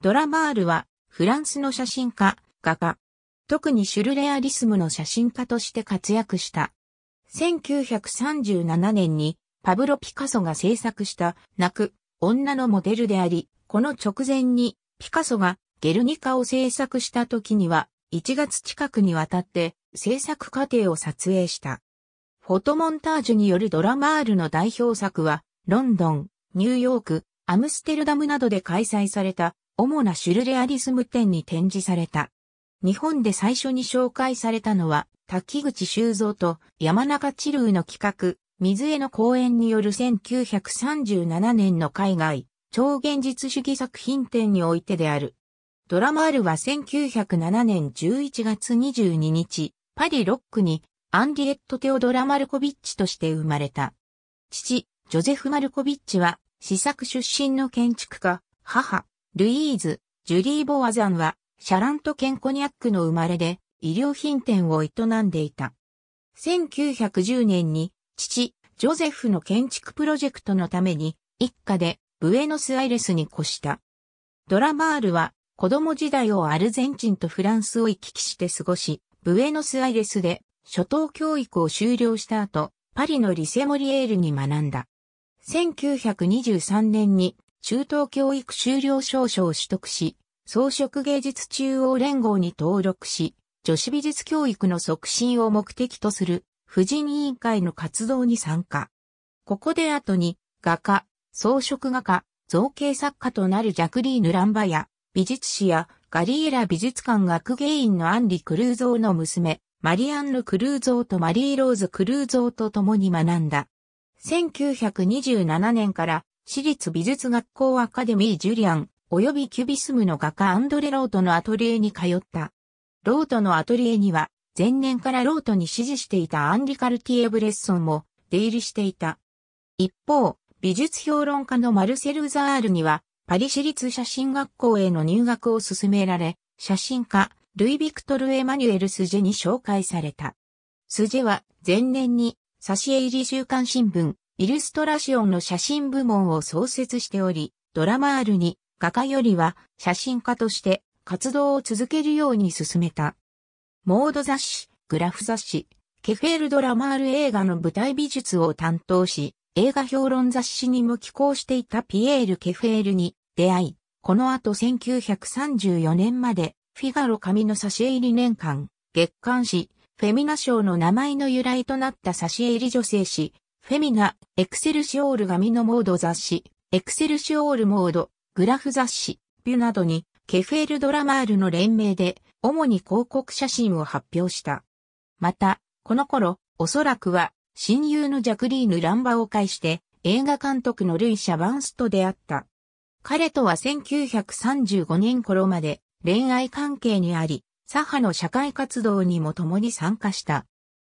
ドラマールは、フランスの写真家、画家。特にシュルレアリスムの写真家として活躍した。1937年に、パブロ・ピカソが制作した、泣く、女のモデルであり、この直前に、ピカソが、ゲルニカを制作した時には、1月近くにわたって、制作過程を撮影した。フォトモンタージュによるドラマールの代表作は、ロンドン、ニューヨーク、アムステルダムなどで開催された主なシュルレアリスム展に展示された。日本で最初に紹介されたのは、滝口修造と山中知流の企画、水江の公演による1937年の海外、超現実主義作品展においてである。ドラマールは1907年11月22日、パリロックにアンディレット・テオドラ・マルコビッチとして生まれた。父、ジョゼフ・マルコビッチは、試作出身の建築家、母、ルイーズ、ジュリー・ボワザンは、シャラント県コニャックの生まれで、医療品店を営んでいた。1910年に、父、ジョゼフの建築プロジェクトのために、一家で、ブエノスアイレスに越した。ドラマールは、子供時代をアルゼンチンとフランスを行き来して過ごし、ブエノスアイレスで、初等教育を修了した後、パリのリセモリエールに学んだ。1923年に中等教育修了証書を取得し、装飾芸術中央連合に登録し、女子美術教育の促進を目的とする婦人委員会の活動に参加。ここで後に画家、装飾画家、造形作家となるジャクリーヌ・ランバや美術史やガリエラ美術館学芸員のアンリ・クルーゾーの娘、マリアンヌ・クルーゾーとマリー・ローズ・クルーゾーと共に学んだ。1927年から私立美術学校アカデミージュリアン、及びキュビスムの画家アンドレ・ロートのアトリエに通った。ロートのアトリエには、前年からロートに支持していたアンリ・カルティエ・ブレッソンも出入りしていた。一方、美術評論家のマルセル・ザールには、パリ市立写真学校への入学を勧められ、写真家、ルイ・ヴィクトル・エマニュエル・スジェに紹介された。スジェは前年に、差し入り週刊新聞、イルストラシオンの写真部門を創設しており、ドラマールに画家よりは写真家として活動を続けるように進めた。モード雑誌、グラフ雑誌、ケフェールド・ラマール映画の舞台美術を担当し、映画評論雑誌にも寄稿していたピエール・ケフェールに出会い、この後1934年までフィガロ紙の差し入り年間、月刊誌、フェミナ賞の名前の由来となった差し入り女性誌、フェミナ、エクセルシオール紙のモード雑誌、エクセルシオールモード、グラフ雑誌、ビュなどに、ケフェールドラマールの連名で、主に広告写真を発表した。また、この頃、おそらくは、親友のジャクリーヌ・ランバを介して、映画監督のルイ・シャバンスと出会った。彼とは1935年頃まで恋愛関係にあり、左派の社会活動にも共に参加した。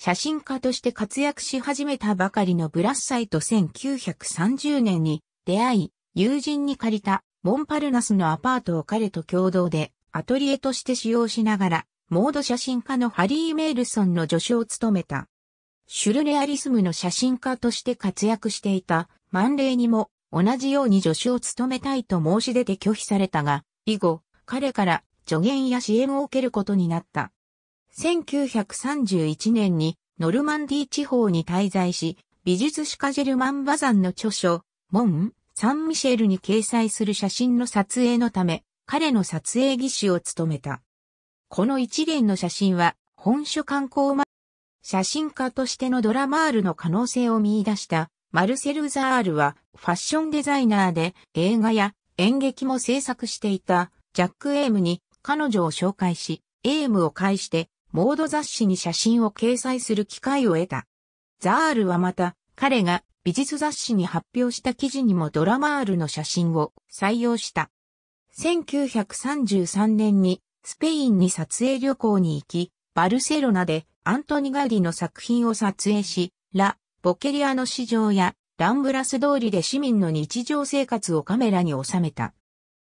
写真家として活躍し始めたばかりのブラッサイと1930年に出会い、友人に借りたモンパルナスのアパートを彼と共同でアトリエとして使用しながら、モード写真家のハリー・メールソンの助手を務めた。シュルレアリスムの写真家として活躍していたマンレにも同じように助手を務めたいと申し出て拒否されたが、以後、彼から助言や支援を受けることになった。1931年にノルマンディ地方に滞在し、美術史家ジェルマン・バザンの著書、モン・サン・ミシェルに掲載する写真の撮影のため、彼の撮影技師を務めた。この一連の写真は、本書観光マ写真家としてのドラマールの可能性を見出したマルセル・ザールはファッションデザイナーで映画や演劇も制作していたジャック・エームに彼女を紹介し、エームを介してモード雑誌に写真を掲載する機会を得た。ザールはまた、彼が美術雑誌に発表した記事にもドラマールの写真を採用した。1933年にスペインに撮影旅行に行き、バルセロナでアントニガウディの作品を撮影し、ラ・ボケリアの市場やランブラス通りで市民の日常生活をカメラに収めた。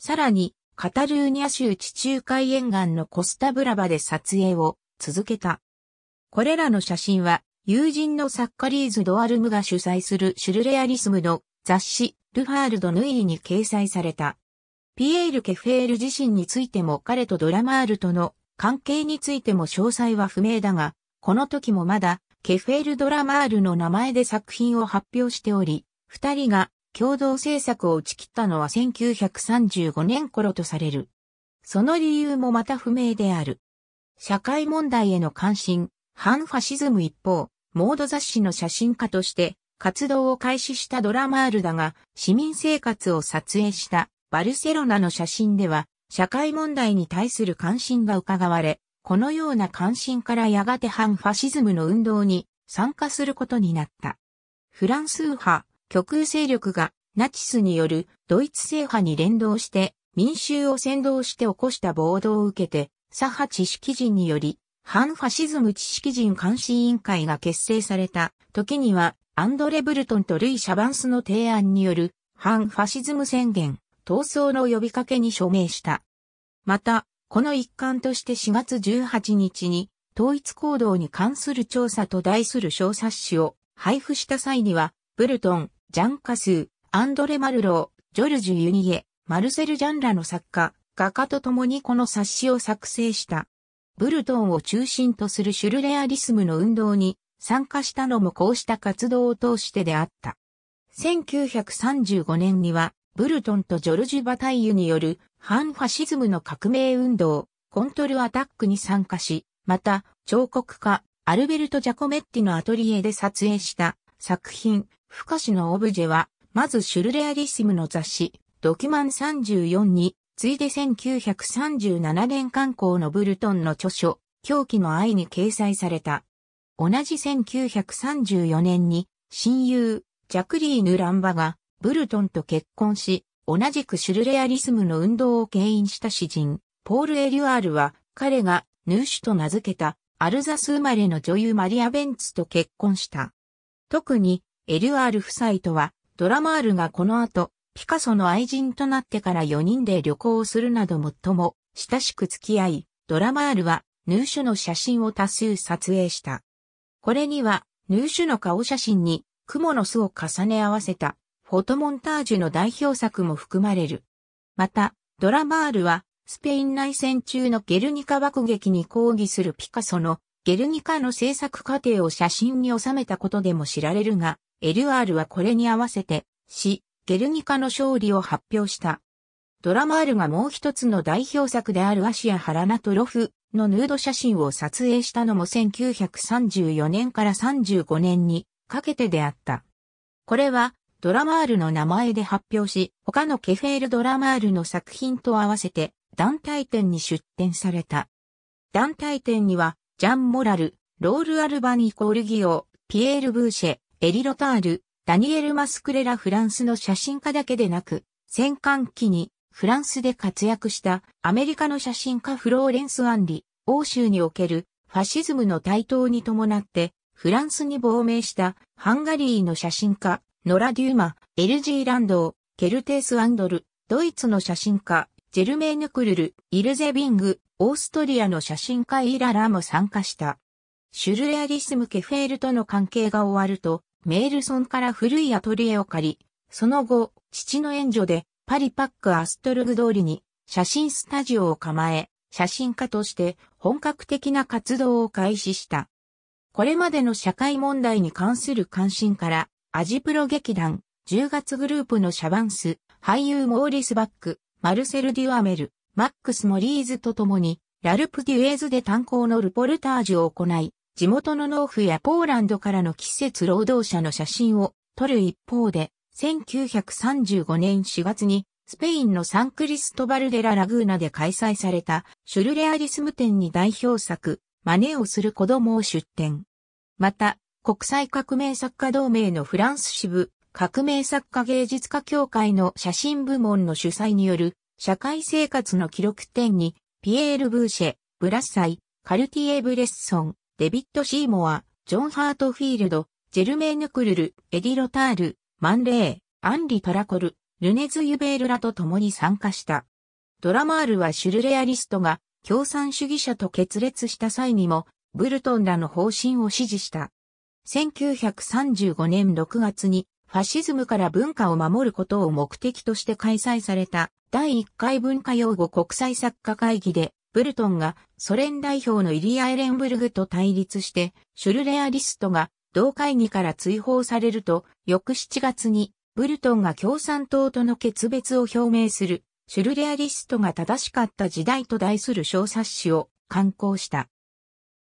さらに、カタルーニャ州地中海沿岸のコスタブラバで撮影を続けた。これらの写真は、友人のサッカリーズ・ドアルムが主催するシュルレアリスムの雑誌、ルファールド・ヌイリに掲載された。ピエール・ケフェール自身についても彼とドラマールとの関係についても詳細は不明だが、この時もまだケフェール・ドラマールの名前で作品を発表しており、二人が共同制作を打ち切ったのは1935年頃とされる。その理由もまた不明である。社会問題への関心、反ファシズム一方、モード雑誌の写真家として活動を開始したドラマールだが、市民生活を撮影したバルセロナの写真では、社会問題に対する関心が伺われ、このような関心からやがて反ファシズムの運動に参加することになった。フランス右派、極右勢力がナチスによるドイツ制派に連動して民衆を先動して起こした暴動を受けて、左派知識人により、反ファシズム知識人監視委員会が結成された時には、アンドレ・ブルトンとルイ・シャバンスの提案による反ファシズム宣言、闘争の呼びかけに署名した。また、この一環として4月18日に、統一行動に関する調査と題する小冊子を配布した際には、ブルトン、ジャンカスー、アンドレ・マルロー、ジョルジュ・ユニエ、マルセル・ジャンラの作家、画家と共にこの冊子を作成した。ブルトンを中心とするシュルレアリスムの運動に参加したのもこうした活動を通してであった。1935年には、ブルトンとジョルジュ・バタイユによる反ファシズムの革命運動、コントルアタックに参加し、また、彫刻家、アルベルト・ジャコメッティのアトリエで撮影した作品、不可視のオブジェは、まずシュルレアリスムの雑誌、ドキュマン34についで1937年刊行のブルトンの著書、狂気の愛に掲載された。同じ1934年に、親友、ジャクリーヌ・ランバが、ブルトンと結婚し、同じくシュルレアリスムの運動を牽引した詩人、ポール・エリュアールは、彼が、ヌーシュと名付けた、アルザス生まれの女優マリア・ベンツと結婚した。特に、エリュアール夫妻とは、ドラマールがこの後、ピカソの愛人となってから4人で旅行をするなど最も親しく付き合い、ドラマールはヌーシュの写真を多数撮影した。これにはヌーシュの顔写真に雲の巣を重ね合わせたフォトモンタージュの代表作も含まれる。また、ドラマールはスペイン内戦中のゲルニカ爆撃に抗議するピカソのゲルニカの制作過程を写真に収めたことでも知られるが、LR はこれに合わせて、死、ゲルニカの勝利を発表した。ドラマールがもう一つの代表作であるアシア・ハラナトロフのヌード写真を撮影したのも1934年から35年にかけてであった。これはドラマールの名前で発表し、他のケフェール・ドラマールの作品と合わせて団体展に出展された。団体展には、ジャン・モラル、ロール・アルバニー・コールギオ、ピエール・ブーシェ、エリ・ロタール、ダニエル・マスクレラフランスの写真家だけでなく、戦艦機にフランスで活躍したアメリカの写真家フローレンス・アンリ、欧州におけるファシズムの台頭に伴ってフランスに亡命したハンガリーの写真家ノラ・デューマ、エルジー・ランドー、ケルテース・アンドル、ドイツの写真家ジェルメーヌ・クルル、イルゼ・ビング、オーストリアの写真家イララも参加した。シュルレアリスム・ケフェールとの関係が終わると、メールソンから古いアトリエを借り、その後、父の援助でパリパックアストルグ通りに写真スタジオを構え、写真家として本格的な活動を開始した。これまでの社会問題に関する関心から、アジプロ劇団、10月グループのシャバンス、俳優モーリス・バック、マルセル・デュアメル、マックス・モリーズと共に、ラルプ・デュエーズで炭鉱のルポルタージュを行い、地元の農夫やポーランドからの季節労働者の写真を撮る一方で、1935年4月にスペインのサンクリストバルデラ・ラグーナで開催されたシュルレアリスム展に代表作、真似をする子供を出展。また、国際革命作家同盟のフランス支部、革命作家芸術家協会の写真部門の主催による社会生活の記録展に、ピエール・ブーシェ、ブラッサイ、カルティエ・ブレッソン、デビッド・シーモア、ジョン・ハートフィールド、ジェルメーヌ・クルル、エディ・ロタール、マンレー、アンリ・トラコル、ルネズ・ユベールらと共に参加した。ドラマールはシュルレアリストが共産主義者と決裂した際にも、ブルトンらの方針を支持した。1935年6月にファシズムから文化を守ることを目的として開催された第1回文化用語国際作家会議でブルトンがソ連代表のイリア・エレンブルグと対立して、シュルレアリストが同会議から追放されると、翌7月にブルトンが共産党との決別を表明する、シュルレアリストが正しかった時代と題する小冊子を刊行した。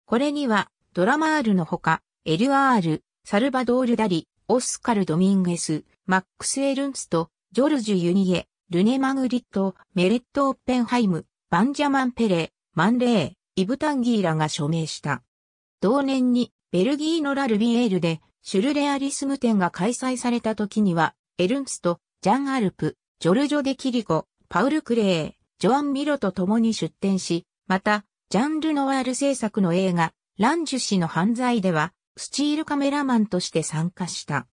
これには、ドラマールのほか、エルアール、サルバドール・ダリ、オスカル・ドミンゲス、マックス・エルンスト、ジョルジュ・ユニエ、ルネ・マグリット、メレット・オッペンハイム、バンジャマン・ペレ、マンレー、イブタンギーらが署名した。同年にベルギーのラルビエールでシュルレアリスム展が開催された時には、エルンスト、ジャン・アルプ、ジョルジョ・デ・キリコ、パウル・クレー、ジョアン・ミロと共に出展し、また、ジャンル・ノワール制作の映画、ランジュ氏の犯罪では、スチールカメラマンとして参加した。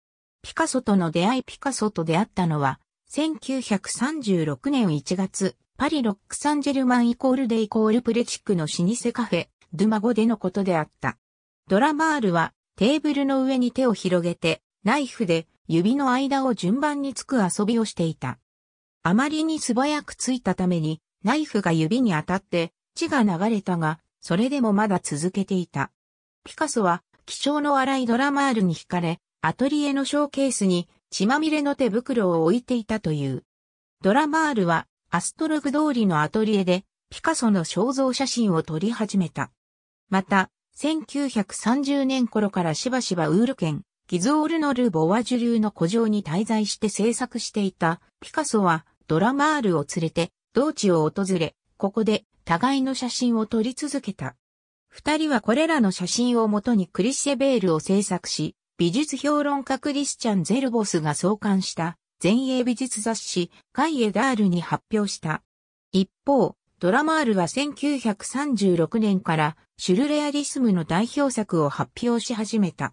ピカソとの出会いピカソと出会ったのは、1936年1月、パリロックサンジェルマンイコールデイコールプレチックの老舗カフェ、ドゥマゴでのことであった。ドラマールはテーブルの上に手を広げて、ナイフで指の間を順番につく遊びをしていた。あまりに素早くついたために、ナイフが指に当たって血が流れたが、それでもまだ続けていた。ピカソは気性の荒いドラマールに惹かれ、アトリエのショーケースに血まみれの手袋を置いていたという。ドラマールはアストログ通りのアトリエでピカソの肖像写真を撮り始めた。また、1930年頃からしばしばウール県、ギゾールのル・ボワジュ流の古城に滞在して制作していたピカソはドラマールを連れて同地を訪れ、ここで互いの写真を撮り続けた。二人はこれらの写真をもとにクリシェベールを制作し、美術評論家クリスチャン・ゼルボスが創刊した全英美術雑誌、ガイエダールに発表した。一方、ドラマールは1936年からシュルレアリスムの代表作を発表し始めた。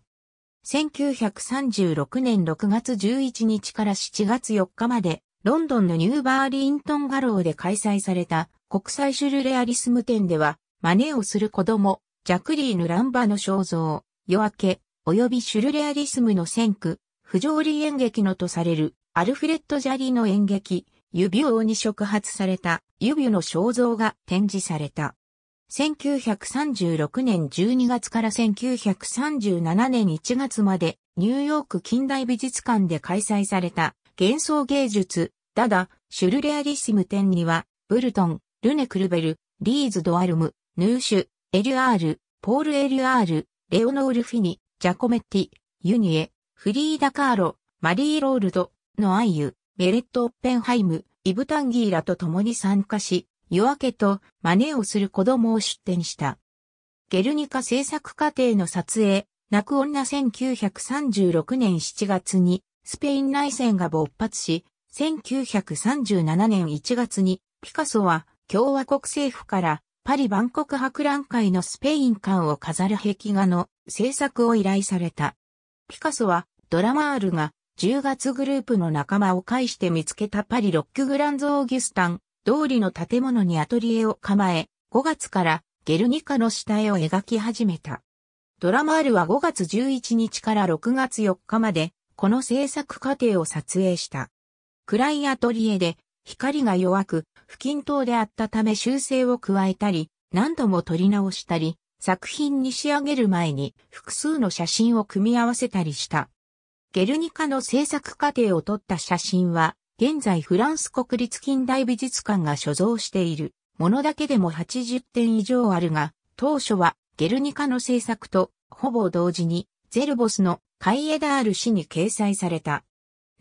1936年6月11日から7月4日まで、ロンドンのニューバーリントンガローで開催された国際シュルレアリスム展では、真似をする子供、ジャクリーヌ・ランバの肖像、夜明け、及びシュルレアリスムの先駆、不条理演劇のとされるアルフレッド・ジャリーの演劇、指王に触発された指の肖像が展示された。1936年12月から1937年1月までニューヨーク近代美術館で開催された幻想芸術、ダダ、シュルレアリシム展には、ブルトン、ルネ・クルベル、リーズ・ドアルム、ヌーシュ、エル・アール、ポール・エル・アール、レオノール・フィニ、ジャコメッティ、ユニエ、フリーダ・カーロ、マリー・ロールド、ノアイユ、メレット・オッペンハイム、イブタンギーラと共に参加し、夜明けと真似をする子供を出展した。ゲルニカ制作過程の撮影、泣く女1936年7月にスペイン内戦が勃発し、1937年1月にピカソは共和国政府からパリ万国博覧会のスペイン館を飾る壁画の制作を依頼された。ピカソはドラマールが10月グループの仲間を介して見つけたパリロックグランズ・オーギュスタン、通りの建物にアトリエを構え、5月からゲルニカの下絵を描き始めた。ドラマールは5月11日から6月4日まで、この制作過程を撮影した。暗いアトリエで、光が弱く、不均等であったため修正を加えたり、何度も撮り直したり、作品に仕上げる前に複数の写真を組み合わせたりした。ゲルニカの制作過程を撮った写真は、現在フランス国立近代美術館が所蔵しているものだけでも80点以上あるが、当初はゲルニカの制作とほぼ同時にゼルボスのカイエダール誌に掲載された。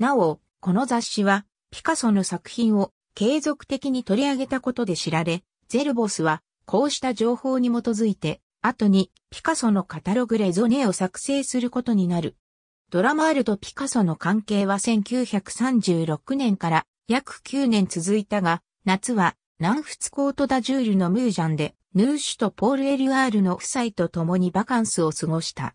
なお、この雑誌はピカソの作品を継続的に取り上げたことで知られ、ゼルボスはこうした情報に基づいて後にピカソのカタログレゾネを作成することになる。ドラマールとピカソの関係は1936年から約9年続いたが、夏は南仏コートダジュールのムージャンで、ヌーシュとポール・エリュアールの夫妻と共にバカンスを過ごした。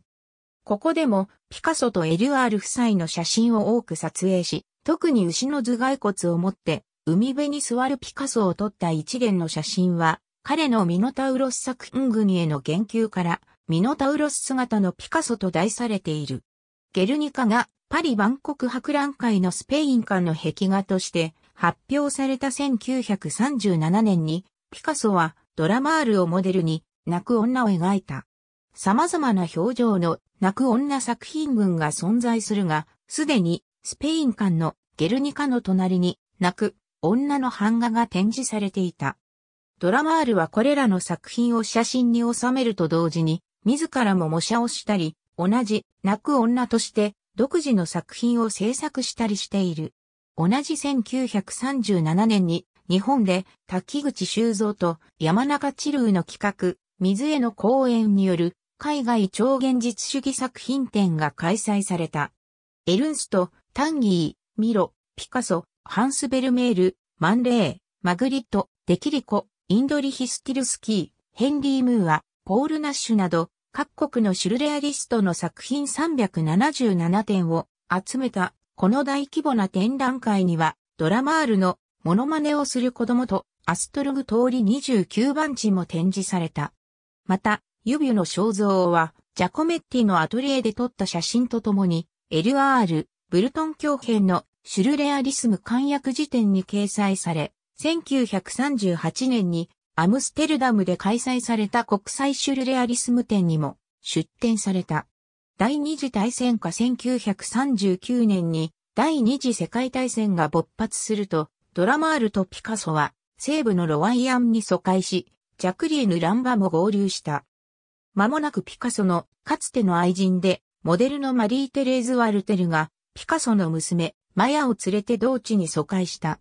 ここでも、ピカソとエリュアール夫妻の写真を多く撮影し、特に牛の頭蓋骨を持って、海辺に座るピカソを撮った一連の写真は、彼のミノタウロス作品群への言及から、ミノタウロス姿のピカソと題されている。ゲルニカがパリ万国博覧会のスペイン館の壁画として発表された1937年にピカソはドラマールをモデルに泣く女を描いた。様々な表情の泣く女作品群が存在するが、すでにスペイン館のゲルニカの隣に泣く女の版画が展示されていた。ドラマールはこれらの作品を写真に収めると同時に、自らも模写をしたり、同じ泣く女として独自の作品を制作したりしている。同じ1937年に日本で滝口修造と山中知流の企画、水への公演による海外超現実主義作品展が開催された。エルンスト、タンギー、ミロ、ピカソ、ハンスベルメール、マンレー、マグリット、デキリコ、インドリヒスティルスキー、ヘンリー・ムーア、ポール・ナッシュなど各国のシュルレアリストの作品377点を集めた、この大規模な展覧会には、ドラマールのモノマネをする子供とアストルグ通り29番地も展示された。また、ユビュの肖像は、ジャコメッティのアトリエで撮った写真とともに、LR、ブルトン教編のシュルレアリスム簡約辞典に掲載され、1938年にアムステルダムで開催された国際シュルレアリスム展にも出展された。第二次大戦下1939年に第二次世界大戦が勃発すると、ドラマールとピカソは西部のロワイアンに疎開し、ジャクリーヌ・ランバも合流した。間もなくピカソのかつての愛人で、モデルのマリー・テレーズ・ワルテルが、ピカソの娘、マヤを連れて同地に疎開した。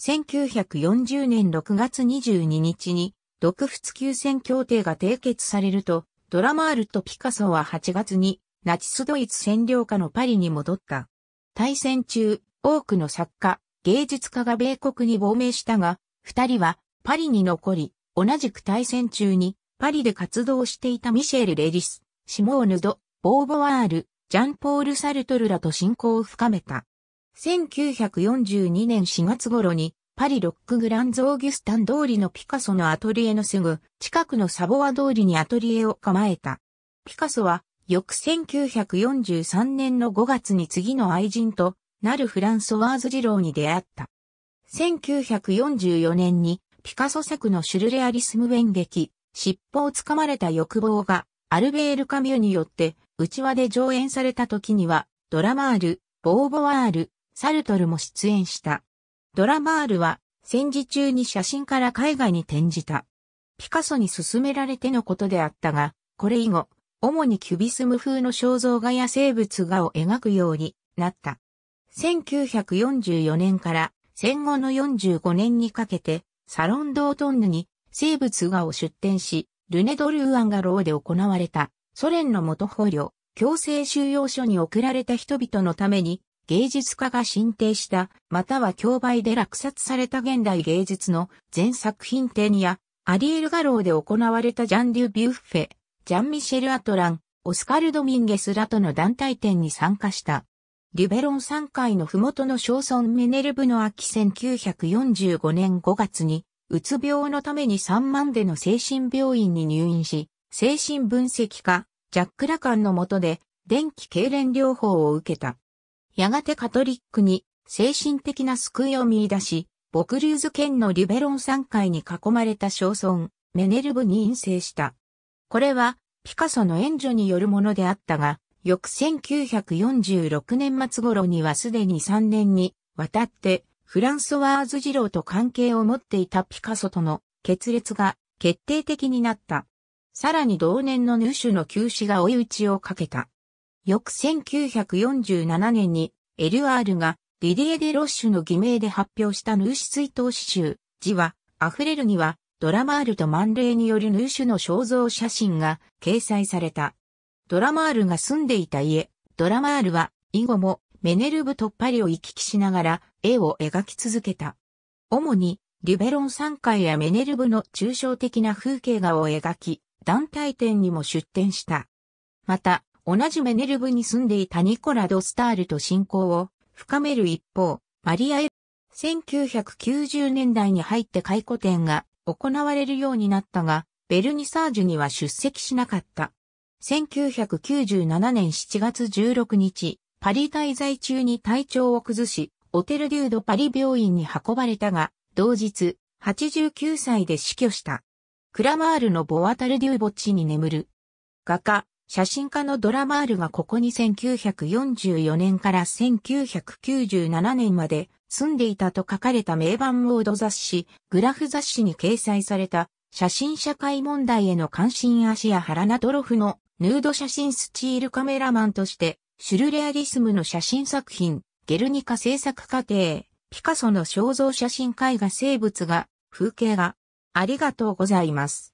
1940年6月22日に、独仏休戦協定が締結されると、ドラマールとピカソは8月に、ナチスドイツ占領下のパリに戻った。対戦中、多くの作家、芸術家が米国に亡命したが、二人はパリに残り、同じく対戦中にパリで活動していたミシェル・レリス、シモーヌド、ボーヴォワール、ジャンポール・サルトルらと親交を深めた。1942年4月頃に、パリロックグランズ・オーギュスタン通りのピカソのアトリエのすぐ近くのサボア通りにアトリエを構えた。ピカソは翌1943年の5月に次の愛人となるフランソワーズ・ジローに出会った。1944年にピカソ作のシュルレアリスム演劇、尻尾をつかまれた欲望がアルベール・カミューによって内輪で上演された時にはドラマール、ボーヴォワール、サルトルも出演した。ドラマールは戦時中に写真から海外に転じた。ピカソに勧められてのことであったが、これ以後、主にキュビスム風の肖像画や生物画を描くようになった。1944年から戦後の45年にかけて、サロンドートンヌに生物画を出展し、ルネドルーアンガローで行われたソ連の元捕虜、強制収容所に送られた人々のために芸術家が進呈した、または競売で落札された現代芸術の全作品展や、アリエル・ガローで行われたジャン・デュ・ビュッフェ、ジャン・ミシェル・アトラン、オスカル・ドミンゲスらとの団体展に参加した。リュベロン山階の麓の小村メネルブの秋1945年5月に、うつ病のために3万での精神病院に入院し、精神分析家、ジャック・ラカンの下で、電気痙攣療法を受けた。やがてカトリックに精神的な救いを見出し、ボクルーズ県のリュベロン山海に囲まれた小村、メネルブに陰性した。これは、ピカソの援助によるものであったが、翌1946年末頃にはすでに3年にわたって、フランソワーズ二郎と関係を持っていたピカソとの決裂が決定的になった。さらに同年のヌシュの休止が追い打ちをかけた。翌1947年に LR がディディエ・デ・ロッシュの偽名で発表したヌーシ追悼詩集、字は、溢れるには、ドラマールとマンレーによるヌーシュの肖像写真が掲載された。ドラマールが住んでいた家、ドラマールは、以後もメネルブとパリを行き来しながら絵を描き続けた。主に、リベロン山階やメネルブの抽象的な風景画を描き、団体展にも出展した。また、同じメネルブに住んでいたニコラ・ド・スタールと親交を深める一方、マリア・エル、1990年代に入って回顧展が行われるようになったが、ベルニサージュには出席しなかった。1997年7月16日、パリ滞在中に体調を崩し、オテルデュードパリ病院に運ばれたが、同日、89歳で死去した。クラマールのボワタルデュー墓地に眠る。画家、写真家のドラマールがここに1944年から1997年まで住んでいたと書かれた名盤モード雑誌、グラフ雑誌に掲載された写真社会問題への関心足や原ナトロフのヌード写真スチールカメラマンとして、シュルレアリスムの写真作品、ゲルニカ制作過程、ピカソの肖像写真絵画生物が、風景画。ありがとうございます。